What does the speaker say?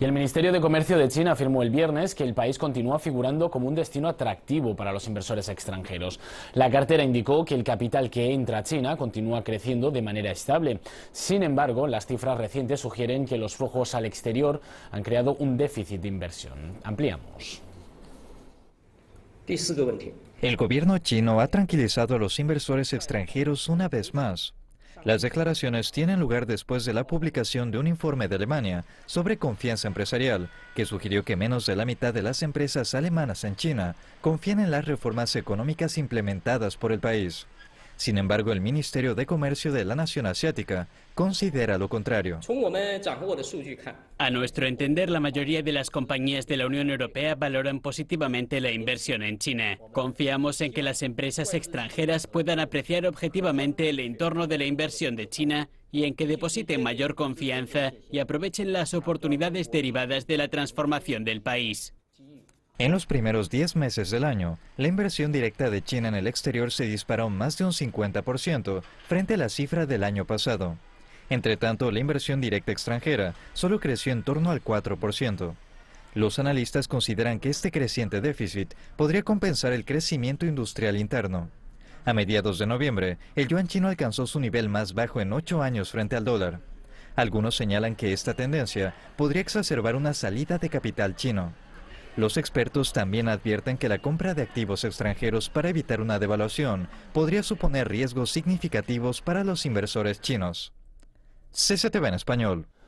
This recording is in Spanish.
Y el Ministerio de Comercio de China afirmó el viernes que el país continúa figurando como un destino atractivo para los inversores extranjeros. La cartera indicó que el capital que entra a China continúa creciendo de manera estable. Sin embargo, las cifras recientes sugieren que los flujos al exterior han creado un déficit de inversión. Ampliamos. El gobierno chino ha tranquilizado a los inversores extranjeros una vez más las declaraciones tienen lugar después de la publicación de un informe de Alemania sobre confianza empresarial, que sugirió que menos de la mitad de las empresas alemanas en China confían en las reformas económicas implementadas por el país. Sin embargo, el Ministerio de Comercio de la Nación Asiática considera lo contrario. A nuestro entender, la mayoría de las compañías de la Unión Europea valoran positivamente la inversión en China. Confiamos en que las empresas extranjeras puedan apreciar objetivamente el entorno de la inversión de China y en que depositen mayor confianza y aprovechen las oportunidades derivadas de la transformación del país. En los primeros 10 meses del año, la inversión directa de China en el exterior se disparó más de un 50% frente a la cifra del año pasado. Entre tanto, la inversión directa extranjera solo creció en torno al 4%. Los analistas consideran que este creciente déficit podría compensar el crecimiento industrial interno. A mediados de noviembre, el yuan chino alcanzó su nivel más bajo en ocho años frente al dólar. Algunos señalan que esta tendencia podría exacerbar una salida de capital chino. Los expertos también advierten que la compra de activos extranjeros para evitar una devaluación podría suponer riesgos significativos para los inversores chinos. CCTV en español.